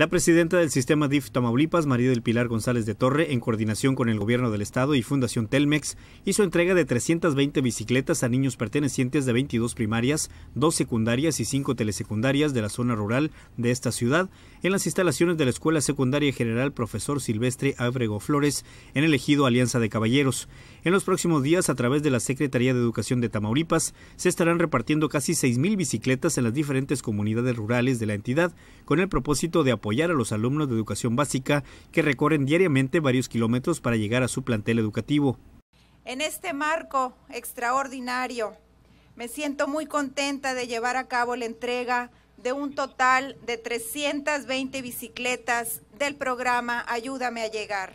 La presidenta del sistema DIF Tamaulipas, María del Pilar González de Torre, en coordinación con el gobierno del estado y Fundación Telmex, hizo entrega de 320 bicicletas a niños pertenecientes de 22 primarias, 2 secundarias y 5 telesecundarias de la zona rural de esta ciudad en las instalaciones de la Escuela Secundaria General Profesor Silvestre Abrego Flores en el ejido Alianza de Caballeros. En los próximos días, a través de la Secretaría de Educación de Tamaulipas, se estarán repartiendo casi 6.000 bicicletas en las diferentes comunidades rurales de la entidad con el propósito de apoyar apoyar a los alumnos de educación básica que recorren diariamente varios kilómetros para llegar a su plantel educativo. En este marco extraordinario, me siento muy contenta de llevar a cabo la entrega de un total de 320 bicicletas del programa Ayúdame a llegar,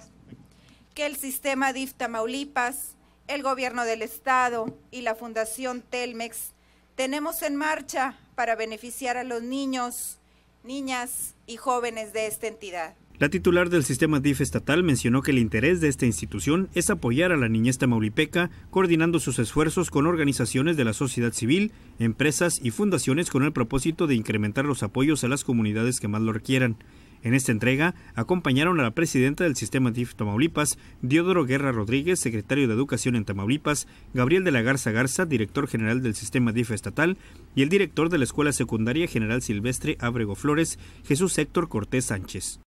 que el sistema difta maulipas el gobierno del estado y la Fundación Telmex tenemos en marcha para beneficiar a los niños niñas y jóvenes de esta entidad. La titular del sistema DIF estatal mencionó que el interés de esta institución es apoyar a la niñez tamaulipeca, coordinando sus esfuerzos con organizaciones de la sociedad civil, empresas y fundaciones con el propósito de incrementar los apoyos a las comunidades que más lo requieran. En esta entrega acompañaron a la presidenta del sistema DIF Tamaulipas, Diodoro Guerra Rodríguez, secretario de Educación en Tamaulipas, Gabriel de la Garza Garza, director general del sistema DIF estatal, y el director de la Escuela Secundaria General Silvestre Ábrego Flores, Jesús Héctor Cortés Sánchez.